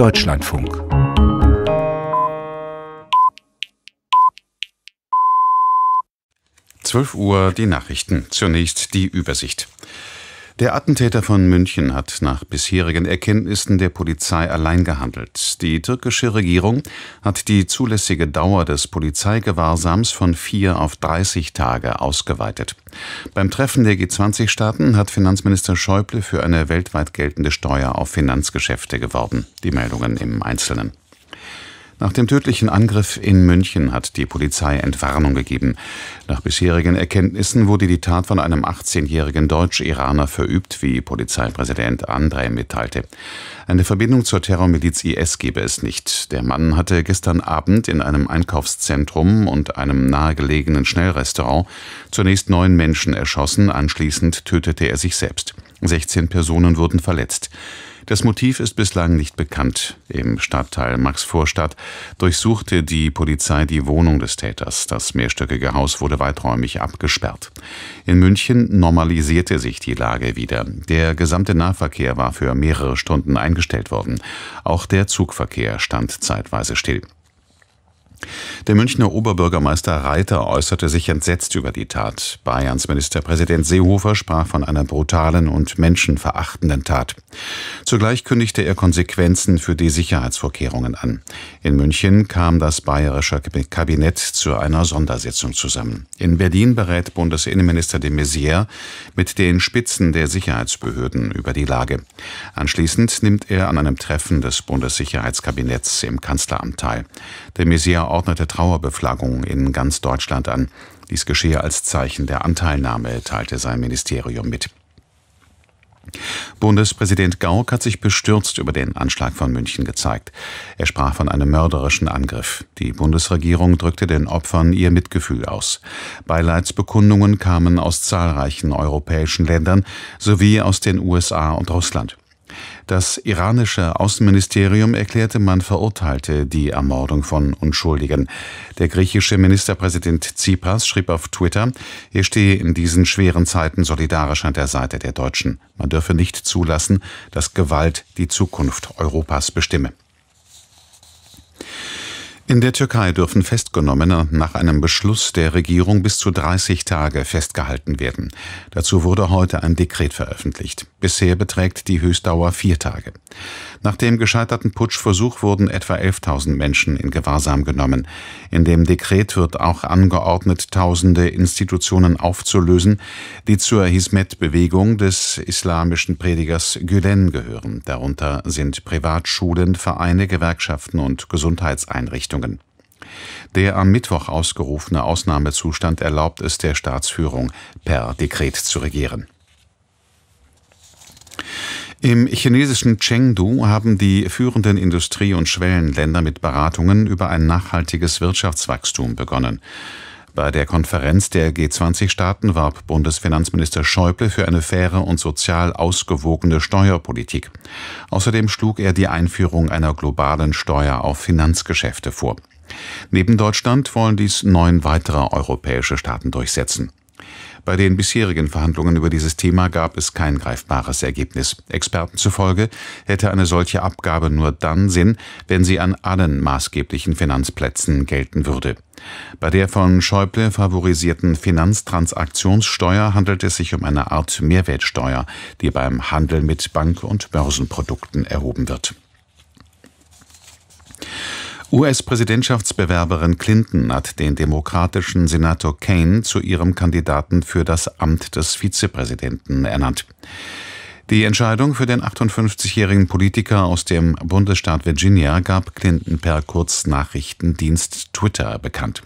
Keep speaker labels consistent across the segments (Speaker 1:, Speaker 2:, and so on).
Speaker 1: Deutschlandfunk. Zwölf Uhr die Nachrichten. Zunächst die Übersicht. Der Attentäter von München hat nach bisherigen Erkenntnissen der Polizei allein gehandelt. Die türkische Regierung hat die zulässige Dauer des Polizeigewahrsams von vier auf 30 Tage ausgeweitet. Beim Treffen der G20-Staaten hat Finanzminister Schäuble für eine weltweit geltende Steuer auf Finanzgeschäfte geworben. Die Meldungen im Einzelnen. Nach dem tödlichen Angriff in München hat die Polizei Entwarnung gegeben. Nach bisherigen Erkenntnissen wurde die Tat von einem 18-jährigen Deutsch-Iraner verübt, wie Polizeipräsident Andrei mitteilte. Eine Verbindung zur Terrormiliz IS gebe es nicht. Der Mann hatte gestern Abend in einem Einkaufszentrum und einem nahegelegenen Schnellrestaurant zunächst neun Menschen erschossen, anschließend tötete er sich selbst. 16 Personen wurden verletzt. Das Motiv ist bislang nicht bekannt. Im Stadtteil Maxvorstadt durchsuchte die Polizei die Wohnung des Täters. Das mehrstöckige Haus wurde weiträumig abgesperrt. In München normalisierte sich die Lage wieder. Der gesamte Nahverkehr war für mehrere Stunden eingestellt worden. Auch der Zugverkehr stand zeitweise still. Der Münchner Oberbürgermeister Reiter äußerte sich entsetzt über die Tat. Bayerns Ministerpräsident Seehofer sprach von einer brutalen und menschenverachtenden Tat. Zugleich kündigte er Konsequenzen für die Sicherheitsvorkehrungen an. In München kam das bayerische Kabinett zu einer Sondersitzung zusammen. In Berlin berät Bundesinnenminister de Maizière mit den Spitzen der Sicherheitsbehörden über die Lage. Anschließend nimmt er an einem Treffen des Bundessicherheitskabinetts im Kanzleramt teil. De Maizière geordnete Trauerbeflaggungen in ganz Deutschland an. Dies geschehe als Zeichen der Anteilnahme, teilte sein Ministerium mit. Bundespräsident Gauck hat sich bestürzt über den Anschlag von München gezeigt. Er sprach von einem mörderischen Angriff. Die Bundesregierung drückte den Opfern ihr Mitgefühl aus. Beileidsbekundungen kamen aus zahlreichen europäischen Ländern sowie aus den USA und Russland. Das iranische Außenministerium erklärte, man verurteilte die Ermordung von Unschuldigen. Der griechische Ministerpräsident Tsipras schrieb auf Twitter, er stehe in diesen schweren Zeiten solidarisch an der Seite der Deutschen. Man dürfe nicht zulassen, dass Gewalt die Zukunft Europas bestimme. In der Türkei dürfen Festgenommene nach einem Beschluss der Regierung bis zu 30 Tage festgehalten werden. Dazu wurde heute ein Dekret veröffentlicht. Bisher beträgt die Höchstdauer vier Tage. Nach dem gescheiterten Putschversuch wurden etwa 11.000 Menschen in Gewahrsam genommen. In dem Dekret wird auch angeordnet, tausende Institutionen aufzulösen, die zur Hizmet-Bewegung des islamischen Predigers Gülen gehören. Darunter sind Privatschulen, Vereine, Gewerkschaften und Gesundheitseinrichtungen. Verfassungen. Der am Mittwoch ausgerufene Ausnahmezustand erlaubt es der Staatsführung, per Dekret zu regieren. Im chinesischen Chengdu haben die führenden Industrie- und Schwellenländer mit Beratungen über ein nachhaltiges Wirtschaftswachstum begonnen. Bei der Konferenz der G20-Staaten warb Bundesfinanzminister Schäuble für eine faire und sozial ausgewogene Steuerpolitik. Außerdem schlug er die Einführung einer globalen Steuer auf Finanzgeschäfte vor. Neben Deutschland wollen dies neun weitere europäische Staaten durchsetzen. Bei den bisherigen Verhandlungen über dieses Thema gab es kein greifbares Ergebnis. Experten zufolge hätte eine solche Abgabe nur dann Sinn, wenn sie an allen maßgeblichen Finanzplätzen gelten würde. Bei der von Schäuble favorisierten Finanztransaktionssteuer handelt es sich um eine Art Mehrwertsteuer, die beim Handel mit Bank- und Börsenprodukten erhoben wird. US-Präsidentschaftsbewerberin Clinton hat den demokratischen Senator Kane zu ihrem Kandidaten für das Amt des Vizepräsidenten ernannt. Die Entscheidung für den 58-jährigen Politiker aus dem Bundesstaat Virginia gab Clinton per Kurznachrichtendienst Twitter bekannt.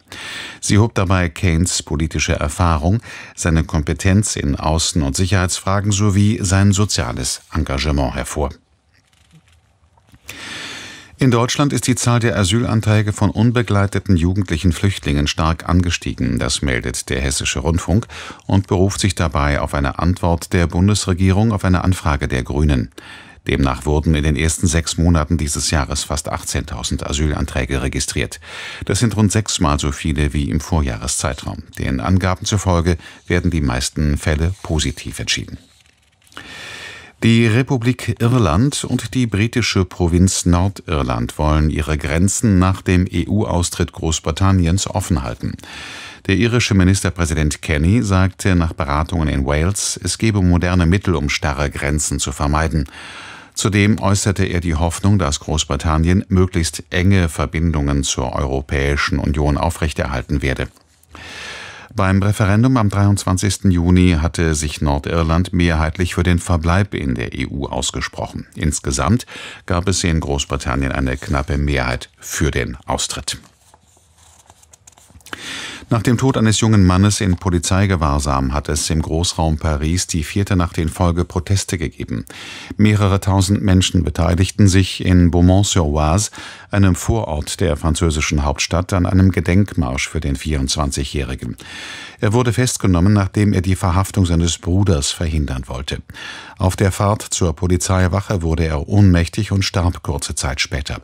Speaker 1: Sie hob dabei Keynes politische Erfahrung, seine Kompetenz in Außen- und Sicherheitsfragen sowie sein soziales Engagement hervor. In Deutschland ist die Zahl der Asylanträge von unbegleiteten jugendlichen Flüchtlingen stark angestiegen, das meldet der Hessische Rundfunk und beruft sich dabei auf eine Antwort der Bundesregierung auf eine Anfrage der Grünen. Demnach wurden in den ersten sechs Monaten dieses Jahres fast 18.000 Asylanträge registriert. Das sind rund sechsmal so viele wie im Vorjahreszeitraum. Den Angaben zufolge werden die meisten Fälle positiv entschieden. Die Republik Irland und die britische Provinz Nordirland wollen ihre Grenzen nach dem EU-Austritt Großbritanniens offen halten. Der irische Ministerpräsident Kenny sagte nach Beratungen in Wales, es gebe moderne Mittel, um starre Grenzen zu vermeiden. Zudem äußerte er die Hoffnung, dass Großbritannien möglichst enge Verbindungen zur Europäischen Union aufrechterhalten werde. Beim Referendum am 23. Juni hatte sich Nordirland mehrheitlich für den Verbleib in der EU ausgesprochen. Insgesamt gab es in Großbritannien eine knappe Mehrheit für den Austritt. Nach dem Tod eines jungen Mannes in Polizeigewahrsam hat es im Großraum Paris die vierte Nacht in Folge Proteste gegeben. Mehrere tausend Menschen beteiligten sich in Beaumont-sur-Oise, einem Vorort der französischen Hauptstadt, an einem Gedenkmarsch für den 24-Jährigen. Er wurde festgenommen, nachdem er die Verhaftung seines Bruders verhindern wollte. Auf der Fahrt zur Polizeiwache wurde er ohnmächtig und starb kurze Zeit später.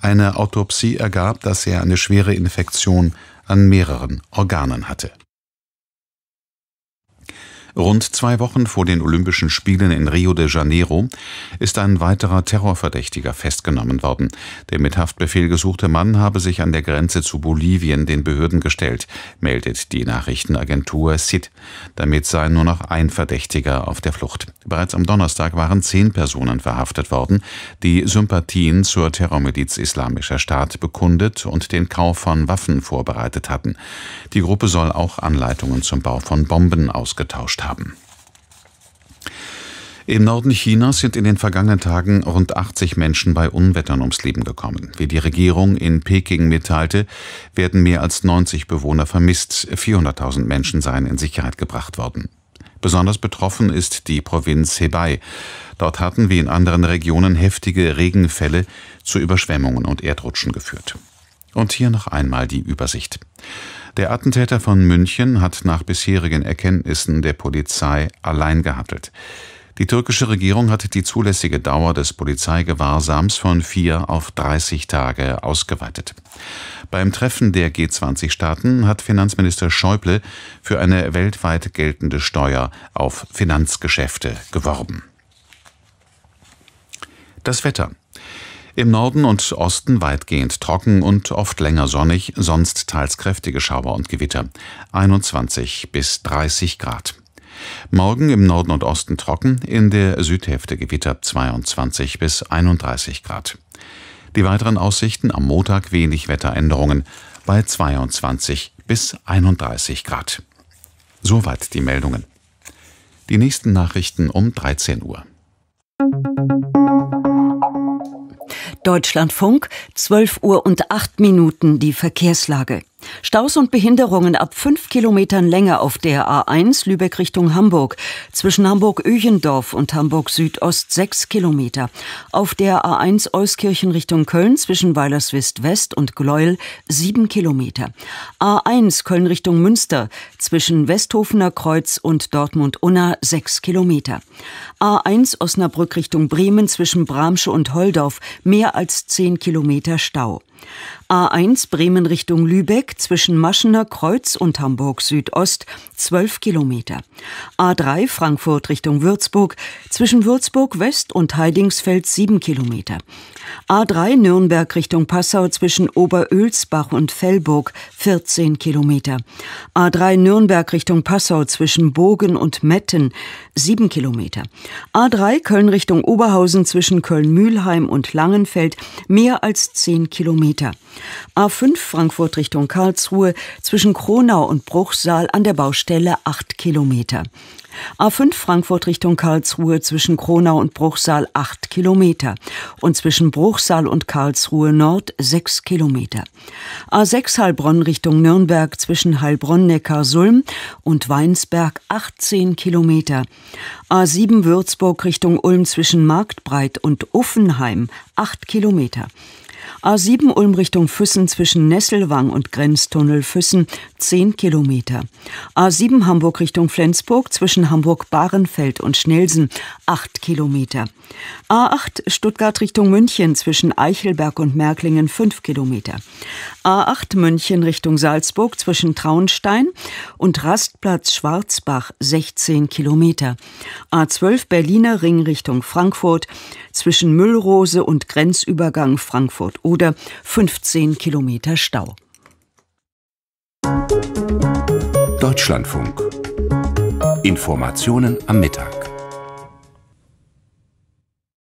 Speaker 1: Eine Autopsie ergab, dass er eine schwere Infektion an mehreren Organen hatte Rund zwei Wochen vor den Olympischen Spielen in Rio de Janeiro ist ein weiterer Terrorverdächtiger festgenommen worden. Der mit Haftbefehl gesuchte Mann habe sich an der Grenze zu Bolivien den Behörden gestellt, meldet die Nachrichtenagentur SID. Damit sei nur noch ein Verdächtiger auf der Flucht. Bereits am Donnerstag waren zehn Personen verhaftet worden, die Sympathien zur Terrormiliz Islamischer Staat bekundet und den Kauf von Waffen vorbereitet hatten. Die Gruppe soll auch Anleitungen zum Bau von Bomben ausgetauscht haben. Im Norden Chinas sind in den vergangenen Tagen rund 80 Menschen bei Unwettern ums Leben gekommen. Wie die Regierung in Peking mitteilte, werden mehr als 90 Bewohner vermisst. 400.000 Menschen seien in Sicherheit gebracht worden. Besonders betroffen ist die Provinz Hebei. Dort hatten wie in anderen Regionen heftige Regenfälle zu Überschwemmungen und Erdrutschen geführt. Und hier noch einmal die Übersicht. Der Attentäter von München hat nach bisherigen Erkenntnissen der Polizei allein gehandelt. Die türkische Regierung hat die zulässige Dauer des Polizeigewahrsams von vier auf 30 Tage ausgeweitet. Beim Treffen der G20-Staaten hat Finanzminister Schäuble für eine weltweit geltende Steuer auf Finanzgeschäfte geworben. Das Wetter. Im Norden und Osten weitgehend trocken und oft länger sonnig, sonst teils kräftige Schauer und Gewitter. 21 bis 30 Grad. Morgen im Norden und Osten trocken, in der Südhälfte Gewitter 22 bis 31 Grad. Die weiteren Aussichten am Montag wenig Wetteränderungen bei 22 bis 31 Grad. Soweit die Meldungen. Die nächsten Nachrichten um 13 Uhr.
Speaker 2: Deutschlandfunk, 12 Uhr und 8 Minuten die Verkehrslage. Staus und Behinderungen ab fünf Kilometern Länge auf der A1 Lübeck Richtung Hamburg, zwischen Hamburg-Öjendorf und Hamburg-Südost sechs Kilometer, auf der A1 Euskirchen Richtung Köln zwischen Weilerswist West und Gleuel sieben Kilometer, A1 Köln Richtung Münster zwischen Westhofener Kreuz und Dortmund-Unna sechs Kilometer, A1 Osnabrück Richtung Bremen zwischen Bramsche und Holdorf mehr als zehn Kilometer Stau. A1 Bremen Richtung Lübeck zwischen Maschener Kreuz und Hamburg Südost 12 Kilometer. A3 Frankfurt Richtung Würzburg zwischen Würzburg West und Heidingsfeld 7 Kilometer. A3 Nürnberg Richtung Passau zwischen Oberölsbach und Fellburg 14 Kilometer. A3 Nürnberg Richtung Passau zwischen Bogen und Metten 7 Kilometer. A3 Köln Richtung Oberhausen zwischen köln mühlheim und Langenfeld mehr als 10 Kilometer. Kilometer. A5 Frankfurt Richtung Karlsruhe zwischen Kronau und Bruchsal an der Baustelle 8 Kilometer. A5 Frankfurt Richtung Karlsruhe zwischen Kronau und Bruchsal 8 Kilometer und zwischen Bruchsal und Karlsruhe Nord 6 Kilometer. A6 Heilbronn Richtung Nürnberg zwischen Heilbronn-Neckar-Sulm und Weinsberg 18 Kilometer. A7 Würzburg Richtung Ulm zwischen Marktbreit und Uffenheim 8 Kilometer. A7 Ulm Richtung Füssen zwischen Nesselwang und Grenztunnel Füssen 10 Kilometer. A7 Hamburg Richtung Flensburg zwischen Hamburg-Bahrenfeld und Schnelsen 8 Kilometer. A8 Stuttgart Richtung München zwischen Eichelberg und Merklingen 5 Kilometer. A8 München Richtung Salzburg zwischen Traunstein und Rastplatz Schwarzbach 16 Kilometer. A12 Berliner Ring Richtung Frankfurt zwischen Müllrose und Grenzübergang Frankfurt-Oder Bruder 15 Kilometer Stau.
Speaker 1: Deutschlandfunk. Informationen am Mittag.